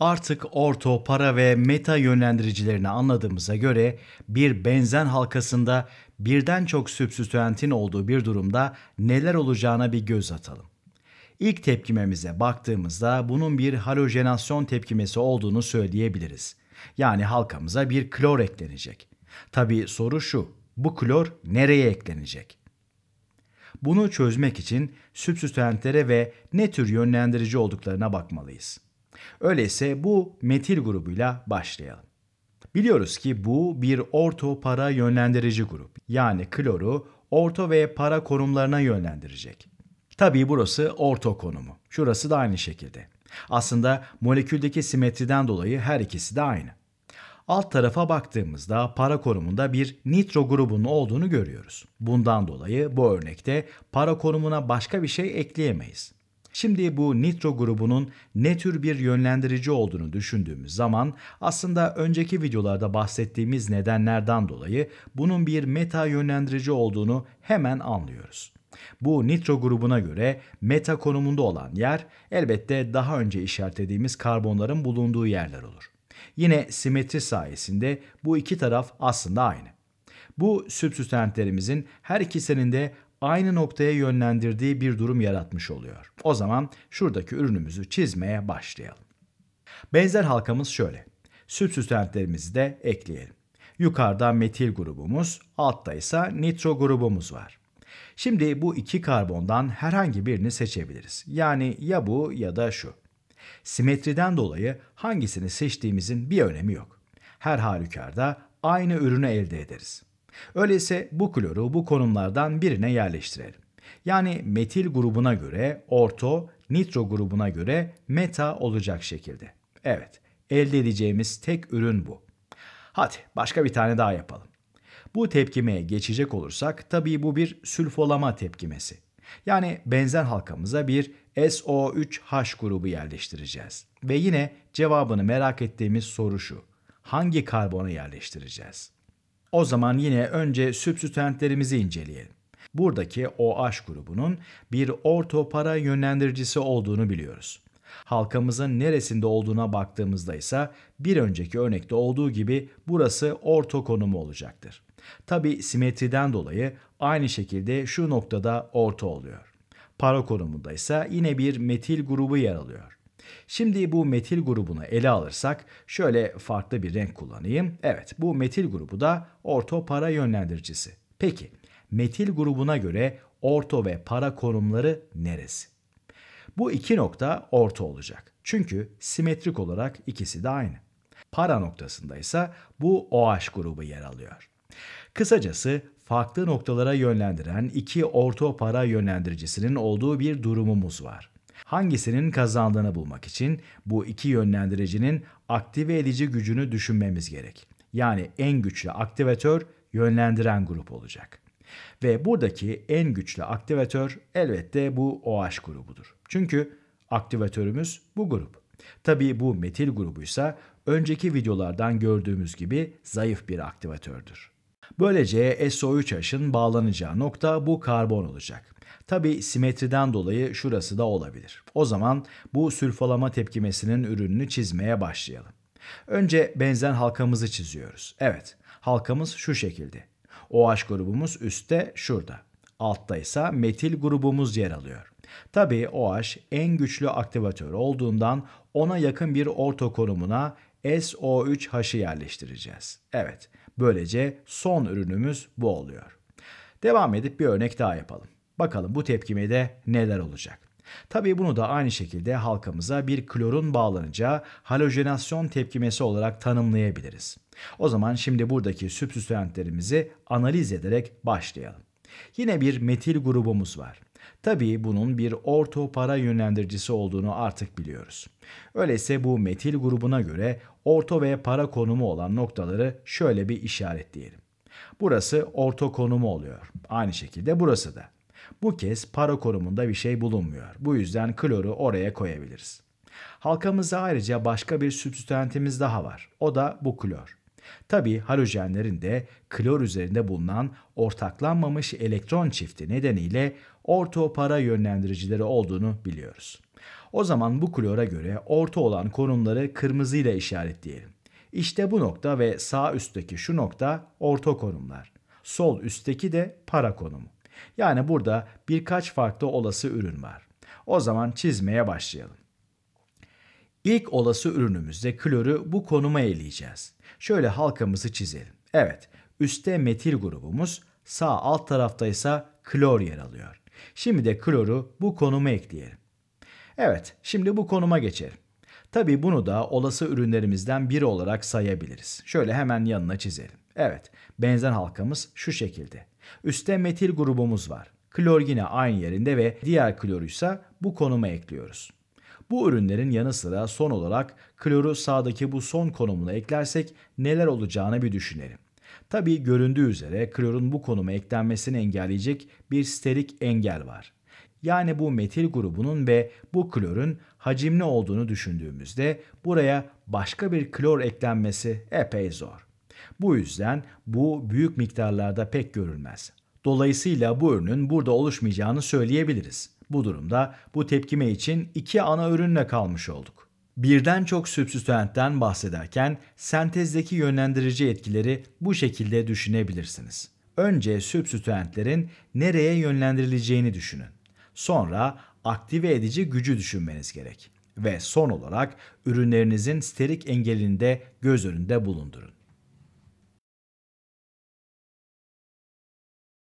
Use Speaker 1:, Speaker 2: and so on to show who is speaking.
Speaker 1: Artık orto, para ve meta yönlendiricilerini anladığımıza göre bir benzen halkasında birden çok sübstitüentin olduğu bir durumda neler olacağına bir göz atalım. İlk tepkimemize baktığımızda bunun bir halojenasyon tepkimesi olduğunu söyleyebiliriz. Yani halkamıza bir klor eklenecek. Tabi soru şu, bu klor nereye eklenecek? Bunu çözmek için sübstitüentlere ve ne tür yönlendirici olduklarına bakmalıyız. Öyleyse bu metil grubuyla başlayalım. Biliyoruz ki bu bir orto para yönlendirici grup. Yani kloru orto ve para konumlarına yönlendirecek. Tabii burası orto konumu. Şurası da aynı şekilde. Aslında moleküldeki simetriden dolayı her ikisi de aynı. Alt tarafa baktığımızda para konumunda bir nitro grubunun olduğunu görüyoruz. Bundan dolayı bu örnekte para konumuna başka bir şey ekleyemeyiz. Şimdi bu nitro grubunun ne tür bir yönlendirici olduğunu düşündüğümüz zaman aslında önceki videolarda bahsettiğimiz nedenlerden dolayı bunun bir meta yönlendirici olduğunu hemen anlıyoruz. Bu nitro grubuna göre meta konumunda olan yer elbette daha önce işaretlediğimiz karbonların bulunduğu yerler olur. Yine simetri sayesinde bu iki taraf aslında aynı. Bu sübsüstentlerimizin her ikisinin de aynı noktaya yönlendirdiği bir durum yaratmış oluyor. O zaman şuradaki ürünümüzü çizmeye başlayalım. Benzer halkamız şöyle. Sübsüstentlerimizi de ekleyelim. Yukarıda metil grubumuz, altta ise nitro grubumuz var. Şimdi bu iki karbondan herhangi birini seçebiliriz. Yani ya bu ya da şu. Simetriden dolayı hangisini seçtiğimizin bir önemi yok. Her halükarda aynı ürünü elde ederiz. Öyleyse bu kloru bu konumlardan birine yerleştirelim. Yani metil grubuna göre orto, nitro grubuna göre meta olacak şekilde. Evet, elde edeceğimiz tek ürün bu. Hadi başka bir tane daha yapalım. Bu tepkimeye geçecek olursak tabii bu bir sülfolama tepkimesi. Yani benzen halkamıza bir SO3H grubu yerleştireceğiz. Ve yine cevabını merak ettiğimiz soru şu. Hangi karbona yerleştireceğiz? O zaman yine önce sübstütentlerimizi inceleyelim. Buradaki OH grubunun bir ortopara yönlendiricisi olduğunu biliyoruz. Halkamızın neresinde olduğuna baktığımızda ise bir önceki örnekte olduğu gibi burası orto konumu olacaktır. Tabi simetriden dolayı aynı şekilde şu noktada orta oluyor. Para konumunda ise yine bir metil grubu yer alıyor. Şimdi bu metil grubunu ele alırsak şöyle farklı bir renk kullanayım. Evet bu metil grubu da orto para yönlendiricisi. Peki metil grubuna göre orto ve para konumları neresi? Bu iki nokta orto olacak. Çünkü simetrik olarak ikisi de aynı. Para noktasında ise bu OH grubu yer alıyor. Kısacası farklı noktalara yönlendiren iki orto para yönlendiricisinin olduğu bir durumumuz var hangisinin kazandığını bulmak için bu iki yönlendiricinin aktive edici gücünü düşünmemiz gerek. Yani en güçlü aktivatör yönlendiren grup olacak. Ve buradaki en güçlü aktivatör elbette bu OH grubudur. Çünkü aktivatörümüz bu grup. Tabii bu metil grubuysa önceki videolardan gördüğümüz gibi zayıf bir aktivatördür. Böylece SO3H'ın bağlanacağı nokta bu karbon olacak. Tabi simetriden dolayı şurası da olabilir. O zaman bu sülfolama tepkimesinin ürününü çizmeye başlayalım. Önce benzen halkamızı çiziyoruz. Evet, halkamız şu şekilde. OH grubumuz üstte şurada. Altta ise metil grubumuz yer alıyor. Tabi OH en güçlü aktivatör olduğundan ona yakın bir orto konumuna SO3H'ı yerleştireceğiz. Evet, böylece son ürünümüz bu oluyor. Devam edip bir örnek daha yapalım. Bakalım bu tepkimede neler olacak. Tabii bunu da aynı şekilde halkamıza bir klorun bağlanacağı halojenasyon tepkimesi olarak tanımlayabiliriz. O zaman şimdi buradaki sübsistentlerimizi analiz ederek başlayalım. Yine bir metil grubumuz var. Tabii bunun bir orto para yönlendiricisi olduğunu artık biliyoruz. Öyleyse bu metil grubuna göre orto ve para konumu olan noktaları şöyle bir işaretleyelim. Burası orto konumu oluyor. Aynı şekilde burası da. Bu kez para konumunda bir şey bulunmuyor. Bu yüzden kloru oraya koyabiliriz. Halkamızda ayrıca başka bir sübstantimiz daha var. O da bu klor. Tabi halojenlerin de klor üzerinde bulunan ortaklanmamış elektron çifti nedeniyle orto para yönlendiricileri olduğunu biliyoruz. O zaman bu klora göre orta olan konumları kırmızıyla işaretleyelim. İşte bu nokta ve sağ üstteki şu nokta orta konumlar. Sol üstteki de para konumu. Yani burada birkaç farklı olası ürün var. O zaman çizmeye başlayalım. İlk olası ürünümüzde klorü bu konuma eleyeceğiz. Şöyle halkamızı çizelim. Evet, üstte metil grubumuz, sağ alt tarafta ise klor yer alıyor. Şimdi de kloru bu konuma ekleyelim. Evet, şimdi bu konuma geçelim. Tabi bunu da olası ürünlerimizden biri olarak sayabiliriz. Şöyle hemen yanına çizelim. Evet, benzen halkamız şu şekilde. Üste metil grubumuz var. Klor yine aynı yerinde ve diğer kloru ise bu konuma ekliyoruz. Bu ürünlerin yanı sıra son olarak kloru sağdaki bu son konumuna eklersek neler olacağını bir düşünelim. Tabii göründüğü üzere klorun bu konuma eklenmesini engelleyecek bir sterik engel var. Yani bu metil grubunun ve bu klorun hacimli olduğunu düşündüğümüzde buraya başka bir klor eklenmesi epey zor. Bu yüzden bu büyük miktarlarda pek görülmez. Dolayısıyla bu ürünün burada oluşmayacağını söyleyebiliriz. Bu durumda bu tepkime için iki ana ürünle kalmış olduk. Birden çok sübstitentten bahsederken sentezdeki yönlendirici etkileri bu şekilde düşünebilirsiniz. Önce sübstitentlerin nereye yönlendirileceğini düşünün. Sonra aktive edici gücü düşünmeniz gerek. Ve son olarak ürünlerinizin sterik engelinde göz önünde bulundurun.